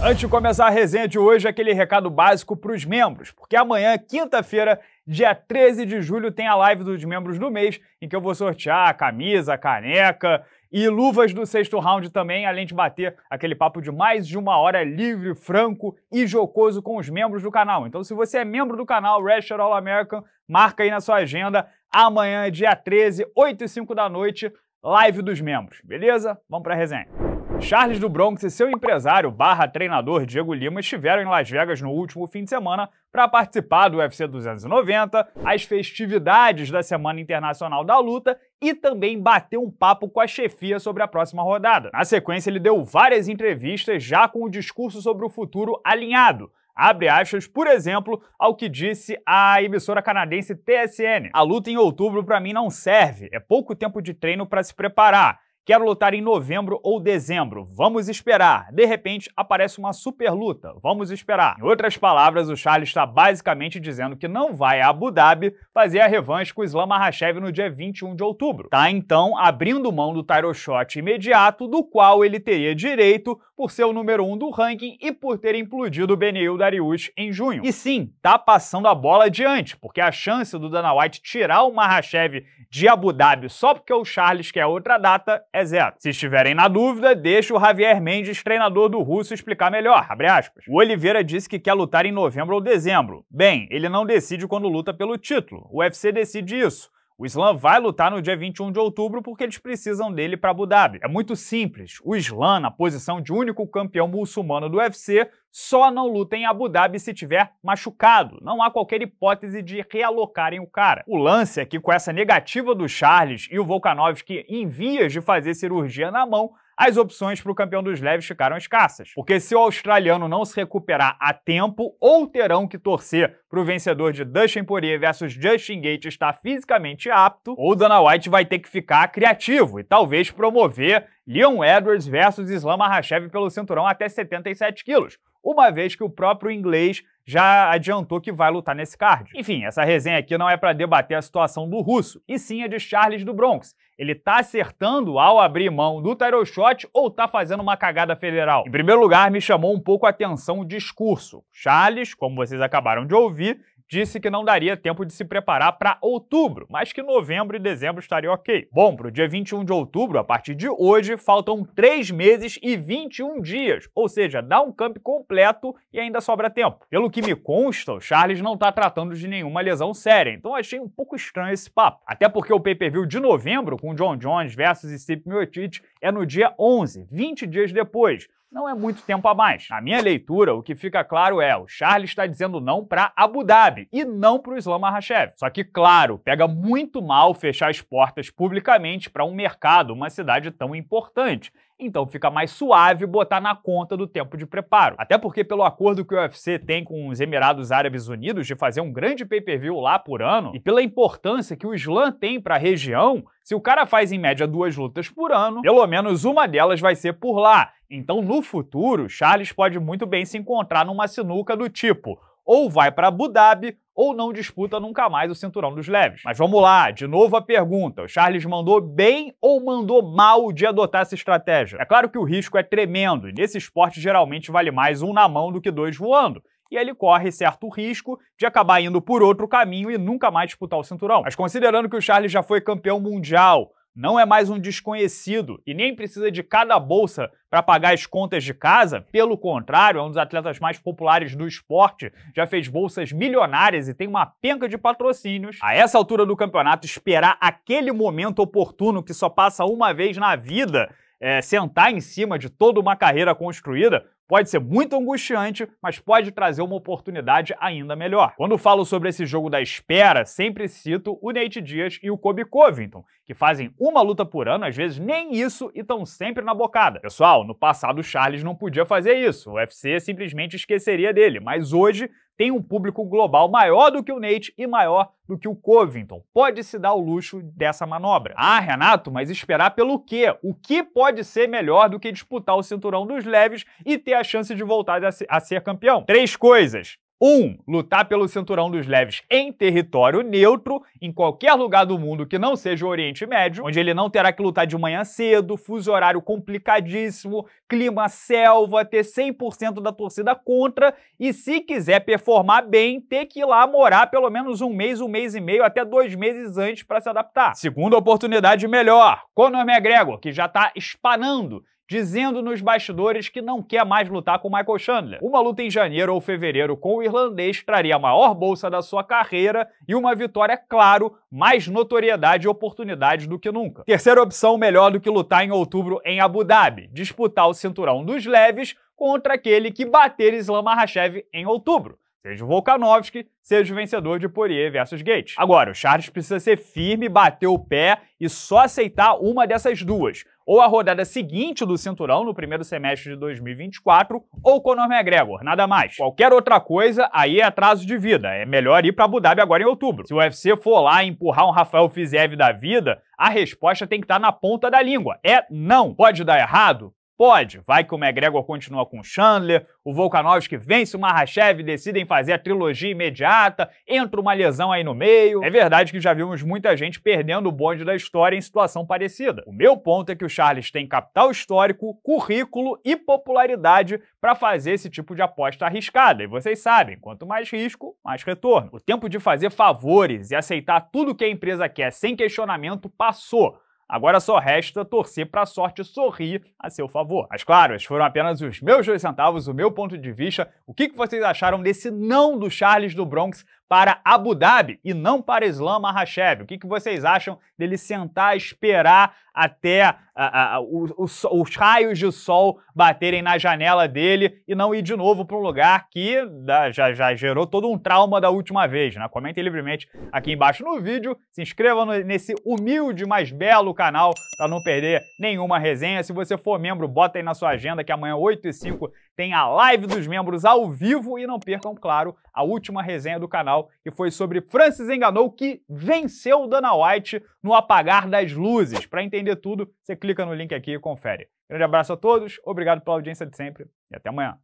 Antes de começar a resenha de hoje, aquele recado básico para os membros, porque amanhã, quinta-feira, dia 13 de julho, tem a live dos membros do mês, em que eu vou sortear camisa, caneca e luvas do sexto round também, além de bater aquele papo de mais de uma hora livre, franco e jocoso com os membros do canal. Então, se você é membro do canal Rasher All American, marca aí na sua agenda, amanhã, dia 13, 8 e 5 da noite, live dos membros, beleza? Vamos para a resenha. Charles do Bronx e seu empresário barra treinador Diego Lima estiveram em Las Vegas no último fim de semana para participar do UFC 290, as festividades da Semana Internacional da Luta e também bater um papo com a chefia sobre a próxima rodada. Na sequência, ele deu várias entrevistas já com o discurso sobre o futuro alinhado, abre aspas, por exemplo, ao que disse a emissora canadense TSN. A luta em outubro para mim não serve, é pouco tempo de treino para se preparar. Quero lutar em novembro ou dezembro. Vamos esperar. De repente aparece uma super luta. Vamos esperar. Em outras palavras, o Charles está basicamente dizendo que não vai a Abu Dhabi fazer a revanche com o Islam Makhachev no dia 21 de outubro. Tá então abrindo mão do title shot imediato, do qual ele teria direito por ser o número 1 um do ranking e por ter implodido o Benil Darius em junho. E sim, tá passando a bola adiante, porque a chance do Dana White tirar o Mahashev de Abu Dhabi só porque o Charles quer outra data é zero. Se estiverem na dúvida, deixa o Javier Mendes, treinador do russo, explicar melhor. O Oliveira disse que quer lutar em novembro ou dezembro. Bem, ele não decide quando luta pelo título. O UFC decide isso. O Islã vai lutar no dia 21 de outubro porque eles precisam dele para Abu Dhabi. É muito simples. O Islã, na posição de único campeão muçulmano do UFC, só não luta em Abu Dhabi se tiver machucado. Não há qualquer hipótese de realocarem o cara. O lance é que com essa negativa do Charles e o Volkanovski em vias de fazer cirurgia na mão, as opções para o campeão dos leves ficaram escassas. Porque se o australiano não se recuperar a tempo, ou terão que torcer para o vencedor de Dustin Poirier versus Justin Gate estar fisicamente apto, ou Dana White vai ter que ficar criativo e talvez promover Leon Edwards versus Islam Makhachev pelo cinturão até 77 quilos, uma vez que o próprio inglês já adiantou que vai lutar nesse card. Enfim, essa resenha aqui não é para debater a situação do russo, e sim a de Charles do Bronx, ele tá acertando ao abrir mão do title shot ou tá fazendo uma cagada federal? Em primeiro lugar, me chamou um pouco a atenção o discurso. Charles, como vocês acabaram de ouvir, disse que não daria tempo de se preparar para outubro, mas que novembro e dezembro estariam ok. Bom, para o dia 21 de outubro, a partir de hoje, faltam 3 meses e 21 dias, ou seja, dá um camp completo e ainda sobra tempo. Pelo que me consta, o Charles não está tratando de nenhuma lesão séria, então achei um pouco estranho esse papo. Até porque o pay-per-view de novembro, com John Jones versus Steve Miocic, é no dia 11, 20 dias depois, não é muito tempo a mais. Na minha leitura, o que fica claro é, o Charles está dizendo não para Abu Dhabi e não para o Islam Mahashev. Só que, claro, pega muito mal fechar as portas publicamente para um mercado, uma cidade tão importante. Então fica mais suave botar na conta do tempo de preparo. Até porque, pelo acordo que o UFC tem com os Emirados Árabes Unidos de fazer um grande pay-per-view lá por ano, e pela importância que o Islã tem para a região, se o cara faz em média duas lutas por ano, pelo menos uma delas vai ser por lá. Então, no futuro, Charles pode muito bem se encontrar numa sinuca do tipo ou vai para Abu Dhabi ou não disputa nunca mais o cinturão dos leves. Mas vamos lá, de novo a pergunta: o Charles mandou bem ou mandou mal de adotar essa estratégia? É claro que o risco é tremendo e nesse esporte geralmente vale mais um na mão do que dois voando e ele corre certo risco de acabar indo por outro caminho e nunca mais disputar o cinturão. Mas considerando que o Charles já foi campeão mundial, não é mais um desconhecido e nem precisa de cada bolsa para pagar as contas de casa. Pelo contrário, é um dos atletas mais populares do esporte, já fez bolsas milionárias e tem uma penca de patrocínios. A essa altura do campeonato, esperar aquele momento oportuno que só passa uma vez na vida é, sentar em cima de toda uma carreira construída Pode ser muito angustiante, mas pode trazer uma oportunidade ainda melhor. Quando falo sobre esse jogo da espera, sempre cito o Nate Diaz e o Kobe Covington, que fazem uma luta por ano, às vezes nem isso, e estão sempre na bocada. Pessoal, no passado o Charles não podia fazer isso, o UFC simplesmente esqueceria dele, mas hoje tem um público global maior do que o Nate e maior do que o Covington. Pode se dar o luxo dessa manobra. Ah, Renato, mas esperar pelo quê? O que pode ser melhor do que disputar o cinturão dos leves e ter a chance de voltar a ser campeão? Três coisas. 1. Lutar pelo cinturão dos leves em território neutro, em qualquer lugar do mundo que não seja o Oriente Médio, onde ele não terá que lutar de manhã cedo, fuso horário complicadíssimo, clima selva, ter 100% da torcida contra e, se quiser performar bem, ter que ir lá morar pelo menos um mês, um mês e meio, até dois meses antes para se adaptar. Segunda oportunidade melhor, Conor McGregor, que já está espanando dizendo nos bastidores que não quer mais lutar com Michael Chandler. Uma luta em janeiro ou fevereiro com o irlandês traria a maior bolsa da sua carreira e uma vitória, é claro, mais notoriedade e oportunidades do que nunca. Terceira opção, melhor do que lutar em outubro em Abu Dhabi, disputar o cinturão dos leves contra aquele que bater Islam Makhachev em outubro seja o Volkanovski, seja o vencedor de Poirier versus Gates. Agora, o Charles precisa ser firme, bater o pé e só aceitar uma dessas duas, ou a rodada seguinte do cinturão no primeiro semestre de 2024, ou Conor McGregor, nada mais. Qualquer outra coisa, aí é atraso de vida. É melhor ir para Abu Dhabi agora em outubro. Se o UFC for lá empurrar um Rafael Fiziev da vida, a resposta tem que estar tá na ponta da língua. É não. Pode dar errado? Pode, vai que o McGregor continua com o Chandler, o Volkanovski vence o Mahashev e decidem fazer a trilogia imediata, entra uma lesão aí no meio. É verdade que já vimos muita gente perdendo o bonde da história em situação parecida. O meu ponto é que o Charles tem capital histórico, currículo e popularidade para fazer esse tipo de aposta arriscada. E vocês sabem, quanto mais risco, mais retorno. O tempo de fazer favores e aceitar tudo que a empresa quer sem questionamento passou. Agora só resta torcer para a sorte sorrir a seu favor. Mas claro, esses foram apenas os meus dois centavos, o meu ponto de vista. O que vocês acharam desse não do Charles do Bronx para Abu Dhabi e não para Islam Mahashev. O que, que vocês acham dele sentar esperar até ah, ah, ah, os, os, raios de sol baterem na janela dele e não ir de novo para um lugar que já, já gerou todo um trauma da última vez? Né? Comentem livremente aqui embaixo no vídeo, se inscrevam no, nesse humilde, mas belo canal para não perder nenhuma resenha. Se você for membro, bota aí na sua agenda que amanhã 8 e 5 tem a live dos membros ao vivo e não percam, claro, a última resenha do canal, que foi sobre Francis Enganou, que venceu Dana White no apagar das luzes. Para entender tudo, você clica no link aqui e confere. Grande abraço a todos, obrigado pela audiência de sempre e até amanhã.